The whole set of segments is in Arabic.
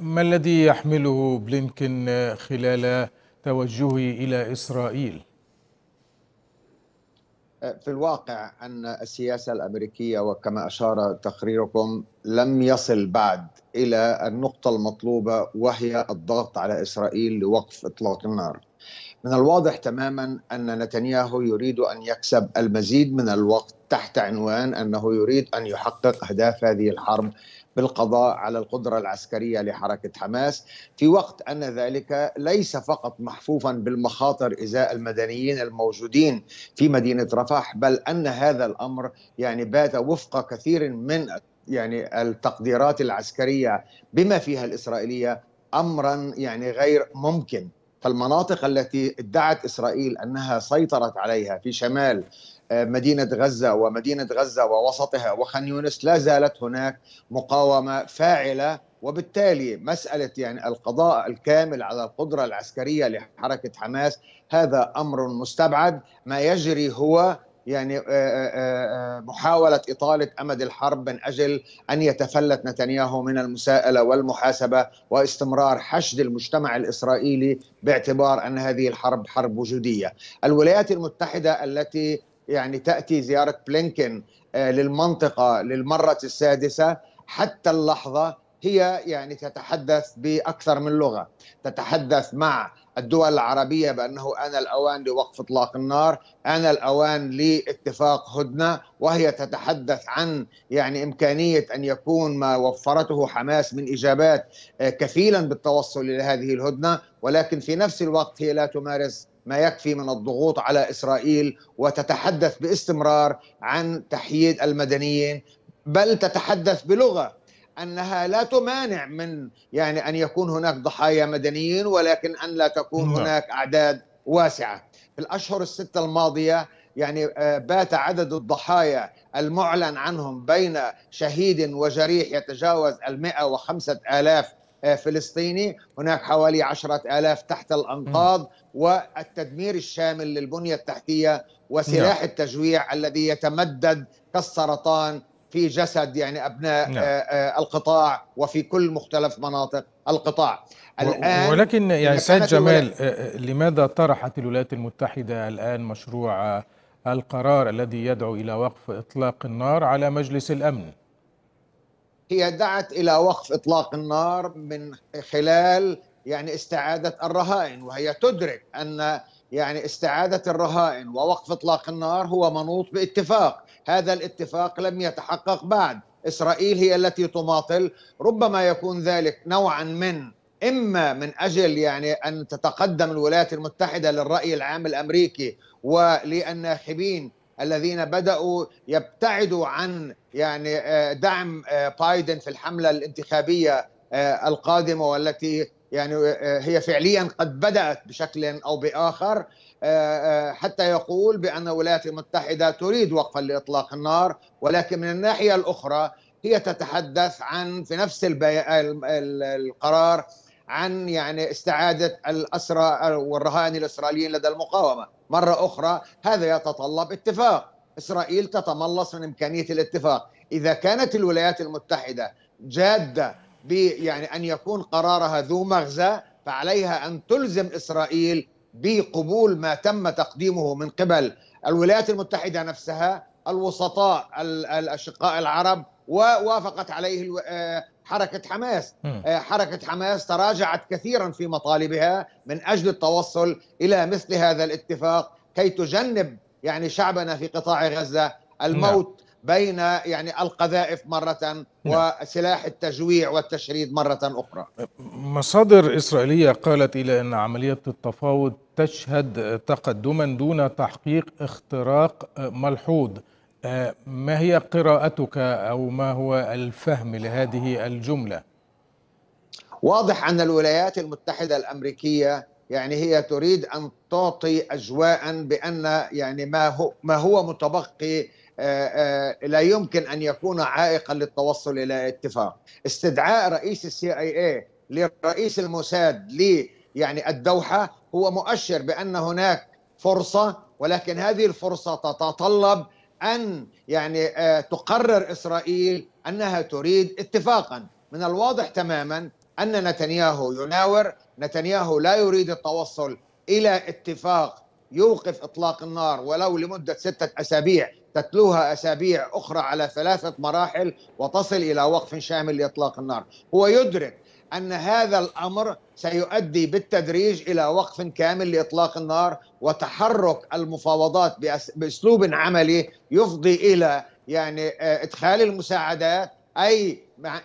ما الذي يحمله بلينكن خلال توجهه إلى إسرائيل؟ في الواقع أن السياسة الأمريكية وكما أشار تقريركم لم يصل بعد إلى النقطة المطلوبة وهي الضغط على إسرائيل لوقف إطلاق النار من الواضح تماما أن نتنياهو يريد أن يكسب المزيد من الوقت تحت عنوان أنه يريد أن يحقق أهداف هذه الحرب بالقضاء على القدرة العسكرية لحركة حماس في وقت أن ذلك ليس فقط محفوفا بالمخاطر إزاء المدنيين الموجودين في مدينة رفح بل أن هذا الأمر يعني بات وفق كثير من يعني التقديرات العسكرية بما فيها الإسرائيلية أمرا يعني غير ممكن فالمناطق التي ادعت اسرائيل انها سيطرت عليها في شمال آه، مدينة غزة ومدينة غزة ووسطها وخان يونس لا زالت هناك مقاومة فاعلة وبالتالي مسألة يعني القضاء الكامل على القدرة العسكرية لحركة حماس هذا أمر مستبعد ما يجري هو يعني آه، آه، آه، محاولة إطالة أمد الحرب من أجل أن يتفلت نتنياهو من المساءلة والمحاسبة واستمرار حشد المجتمع الإسرائيلي باعتبار أن هذه الحرب حرب وجودية الولايات المتحدة التي يعني تأتي زيارة بلينكن للمنطقة للمرة السادسة حتى اللحظة هي يعني تتحدث باكثر من لغه، تتحدث مع الدول العربيه بانه انا الاوان لوقف اطلاق النار، انا الاوان لاتفاق هدنه، وهي تتحدث عن يعني امكانيه ان يكون ما وفرته حماس من اجابات آه، كفيلا بالتوصل الى هذه الهدنه، ولكن في نفس الوقت هي لا تمارس ما يكفي من الضغوط على اسرائيل وتتحدث باستمرار عن تحييد المدنيين بل تتحدث بلغه انها لا تمانع من يعني ان يكون هناك ضحايا مدنيين ولكن ان لا تكون نعم. هناك اعداد واسعه. في الاشهر السته الماضيه يعني آه، بات عدد الضحايا المعلن عنهم بين شهيد وجريح يتجاوز ال وخمسة آلاف آه، فلسطيني هناك حوالي عشرة آلاف تحت الأنقاض والتدمير الشامل للبنية التحتية وسلاح نعم. التجويع الذي يتمدد كالسرطان في جسد يعني ابناء نعم. آه، آه، القطاع وفي كل مختلف مناطق القطاع الان ولكن يعني سيد جمال آه، لماذا طرحت الولايات المتحده الان مشروع القرار الذي يدعو الى وقف اطلاق النار على مجلس الامن هي دعت الى وقف اطلاق النار من خلال يعني استعاده الرهائن وهي تدرك ان يعني استعادة الرهائن ووقف إطلاق النار هو منوط باتفاق هذا الاتفاق لم يتحقق بعد إسرائيل هي التي تماطل ربما يكون ذلك نوعا من إما من أجل يعني أن تتقدم الولايات المتحدة للرأي العام الأمريكي وللناخبين الذين بدأوا يبتعدوا عن يعني آه، دعم آه، بايدن في الحملة الانتخابية آه، القادمة والتي يعني آه، آه، هي فعليا قد بدأت بشكل أو بآخر آه، حتى يقول بأن الولايات المتحدة تريد وقفا لإطلاق النار ولكن من الناحية الأخرى هي تتحدث عن في نفس القرار عن يعني استعادة الأسرى والرهائن الإسرائيليين لدى المقاومة مرة أخرى هذا يتطلب اتفاق إسرائيل تتملص من إمكانية الاتفاق إذا كانت الولايات المتحدة جادة يعني أن يكون قرارها ذو مغزى فعليها أن تلزم إسرائيل بقبول ما تم تقديمه من قبل الولايات المتحدة نفسها الوسطاء الأشقاء العرب ووافقت عليه آه، حركة حماس آه، حركة حماس تراجعت كثيرا في مطالبها من أجل التوصل إلى مثل هذا الاتفاق كي تجنب يعني شعبنا في قطاع غزة نعم. الموت بين يعني القذائف مرة نعم. وسلاح التجويع والتشريد مرة أخرى مصادر إسرائيلية قالت إلى أن عملية التفاوض تشهد تقدما دون تحقيق اختراق ملحوظ آه، ما هي قراءتك أو ما هو الفهم لهذه الجملة؟ واضح أن الولايات المتحدة الأمريكية يعني هي تريد أن تعطي أجواء بأن يعني ما هو, ما هو متبقي آه، آه، لا يمكن أن يكون عائقا للتوصل إلى اتفاق استدعاء رئيس السي اي اي لرئيس الموساد لي يعني الدوحة هو مؤشر بأن هناك فرصة ولكن هذه الفرصة تتطلب أن يعني آه، تقرر إسرائيل أنها تريد اتفاقا من الواضح تماما أن نتنياهو يناور نتنياهو لا يريد التوصل إلى اتفاق يوقف إطلاق النار ولو لمدة ستة أسابيع تتلوها أسابيع أخرى على ثلاثة مراحل وتصل إلى وقف شامل لإطلاق النار هو يدرك أن هذا الأمر سيؤدي بالتدريج إلى وقف كامل لإطلاق النار وتحرك المفاوضات بأسلوب عملي يفضي إلى يعني آه، إدخال المساعدات أي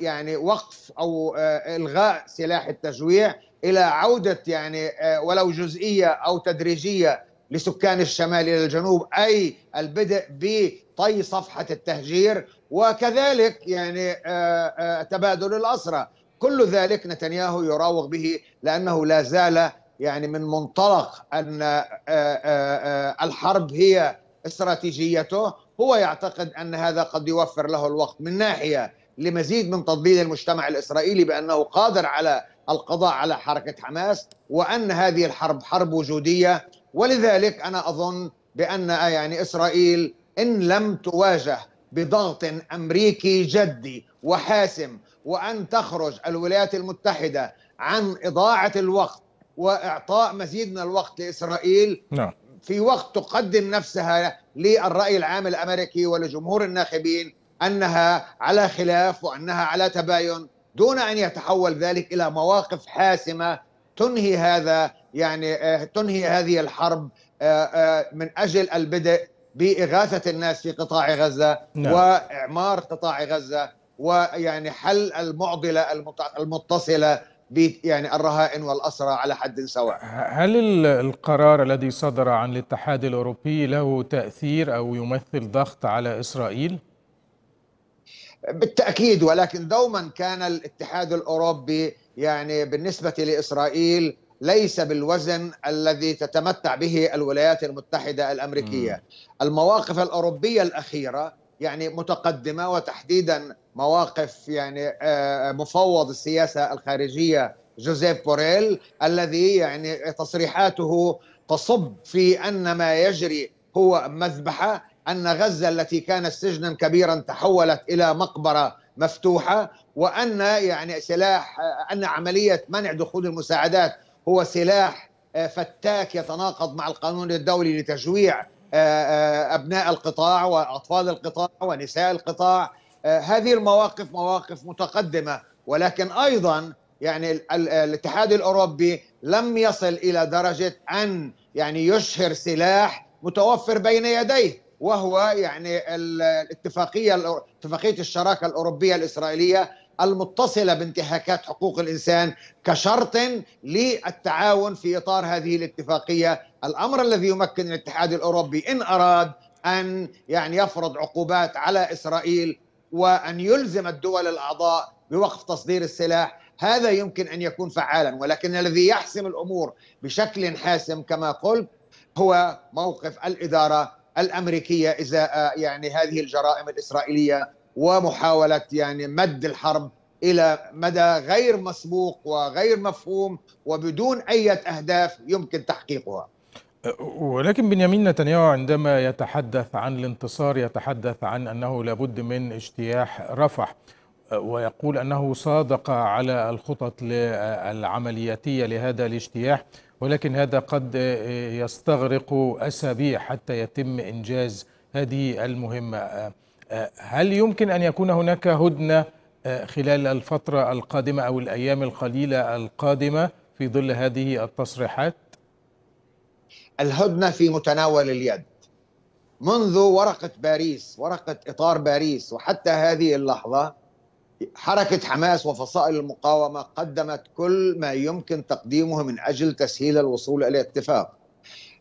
يعني وقف أو آه، إلغاء سلاح التجويع إلى عودة يعني آه، ولو جزئية أو تدريجية لسكان الشمال إلى الجنوب أي البدء بطي صفحة التهجير وكذلك يعني آه، آه، تبادل الأسرى كل ذلك نتنياهو يراوغ به لأنه لا زال يعني من منطلق أن آه، الحرب هي استراتيجيته هو يعتقد أن هذا قد يوفر له الوقت من ناحية لمزيد من تضليل المجتمع الإسرائيلي بأنه قادر على القضاء على حركة حماس وأن هذه الحرب حرب وجودية ولذلك أنا أظن بأن آه، يعني إسرائيل إن لم تواجه بضغط أمريكي جدي وحاسم وأن تخرج الولايات المتحدة عن إضاعة الوقت وإعطاء مزيد من الوقت لإسرائيل نعم. في وقت تقدم نفسها للرأي العام الأمريكي ولجمهور الناخبين أنها على خلاف وأنها على تباين دون أن يتحول ذلك إلى مواقف حاسمة تنهي هذا يعني آه، تنهي هذه الحرب آه، آه، من اجل البدء باغاثه الناس في قطاع غزه نعم. واعمار قطاع غزه ويعني حل المعضله المتصله ب يعني الرهائن والأسرى على حد سواء هل القرار الذي صدر عن الاتحاد الأوروبي له تأثير أو يمثل ضغط على إسرائيل؟ بالتاكيد ولكن دوما كان الاتحاد الاوروبي يعني بالنسبه لاسرائيل ليس بالوزن الذي تتمتع به الولايات المتحده الامريكيه. المواقف الاوروبيه الاخيره يعني متقدمه وتحديدا مواقف يعني آه، مفوض السياسه الخارجيه جوزيف بوريل الذي يعني تصريحاته تصب في ان ما يجري هو مذبحه أن غزة التي كانت سجنا كبيرا تحولت إلى مقبرة مفتوحة وأن يعني سلاح أن عملية منع دخول المساعدات هو سلاح آه، فتاك يتناقض مع القانون الدولي لتجويع آه، آه، أبناء القطاع وأطفال القطاع ونساء القطاع هذه المواقف مواقف متقدمة ولكن أيضا يعني الاتحاد الأوروبي لم يصل إلى درجة أن يعني يشهر سلاح متوفر بين يديه وهو يعني الاتفاقيه اتفاقيه الشراكه الاوروبيه الاسرائيليه المتصله بانتهاكات حقوق الانسان كشرط للتعاون في اطار هذه الاتفاقيه، الامر الذي يمكن الاتحاد الاوروبي ان اراد ان يعني يفرض عقوبات على اسرائيل وان يلزم الدول الاعضاء بوقف تصدير السلاح، هذا يمكن ان يكون فعالا ولكن الذي يحسم الامور بشكل حاسم كما قلت هو موقف الاداره الامريكيه ازاء آه، يعني هذه الجرائم الاسرائيليه ومحاوله يعني مد الحرب الى مدى غير مسبوق وغير مفهوم وبدون اي اهداف يمكن تحقيقها. ولكن بنيامين نتنياهو عندما يتحدث عن الانتصار يتحدث عن انه لابد من اجتياح رفح ويقول أنه صادق على الخطط العملياتية لهذا الاجتياح ولكن هذا قد يستغرق أسابيع حتى يتم إنجاز هذه المهمة هل يمكن أن يكون هناك هدنة خلال الفترة القادمة أو الأيام القليلة القادمة في ظل هذه التصريحات؟ الهدنة في متناول اليد منذ ورقة باريس ورقة إطار باريس وحتى هذه اللحظة حركة حماس وفصائل المقاومة قدمت كل ما يمكن تقديمه من أجل تسهيل الوصول إلى اتفاق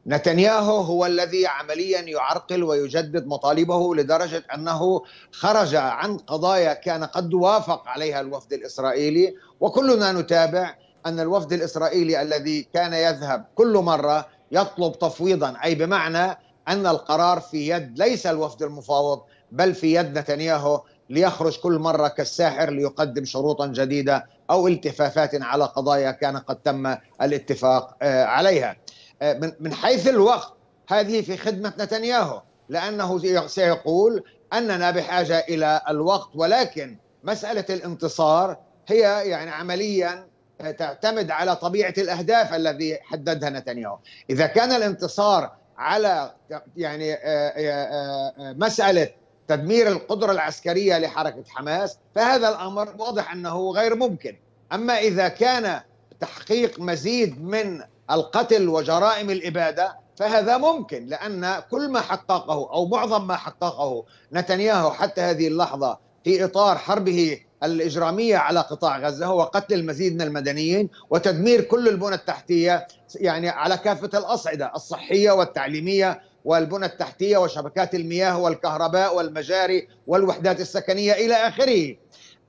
نتنياهو هو الذي عمليا يعرقل ويجدد مطالبه لدرجة أنه خرج عن قضايا كان قد وافق عليها الوفد الإسرائيلي وكلنا نتابع أن الوفد الإسرائيلي الذي كان يذهب كل مرة يطلب تفويضا أي بمعنى أن القرار في يد ليس الوفد المفاوض بل في يد نتنياهو ليخرج كل مرة كالساحر ليقدم شروطا جديدة أو التفافات على قضايا كان قد تم الاتفاق آه، عليها آه، من حيث الوقت هذه في خدمة نتنياهو لأنه سيقول أننا بحاجة إلى الوقت ولكن مسألة الانتصار هي يعني عمليا تعتمد على طبيعة الأهداف الذي حددها نتنياهو إذا كان الانتصار على يعني آه، مسألة تدمير القدرة العسكرية لحركة حماس فهذا الأمر واضح أنه غير ممكن أما إذا كان تحقيق مزيد من القتل وجرائم الإبادة فهذا ممكن لأن كل ما حققه أو معظم ما حققه نتنياهو حتى هذه اللحظة في إطار حربه الإجرامية على قطاع غزة هو قتل المزيد من المدنيين وتدمير كل البنى التحتية يعني على كافة الأصعدة الصحية والتعليمية والبنى التحتية وشبكات المياه والكهرباء والمجاري والوحدات السكنية إلى آخره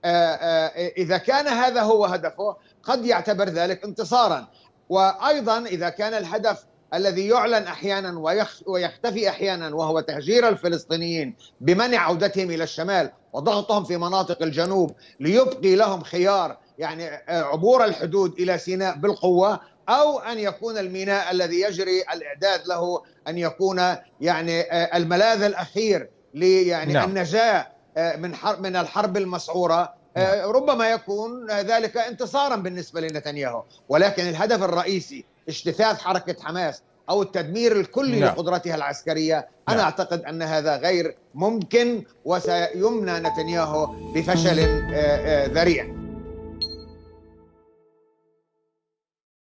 آه، آه، إذا كان هذا هو هدفه قد يعتبر ذلك انتصارا وأيضا إذا كان الهدف الذي يعلن احيانا ويختفي احيانا وهو تهجير الفلسطينيين بمنع عودتهم الى الشمال وضغطهم في مناطق الجنوب ليبقي لهم خيار يعني آه، عبور الحدود الى سيناء بالقوه أو أن يكون الميناء الذي يجري الإعداد له أن يكون يعني آه، الملاذ الأخير ليعني نعم. النجاة آه، من حرب من الحرب المسعورة آه، نعم. ربما يكون ذلك انتصارا بالنسبة لنتنياهو ولكن الهدف الرئيسي اجتثاث حركة حماس أو التدمير الكلي نعم. لقدرتها العسكرية أنا نعم. أعتقد أن هذا غير ممكن وسيمنى نتنياهو بفشل ذريع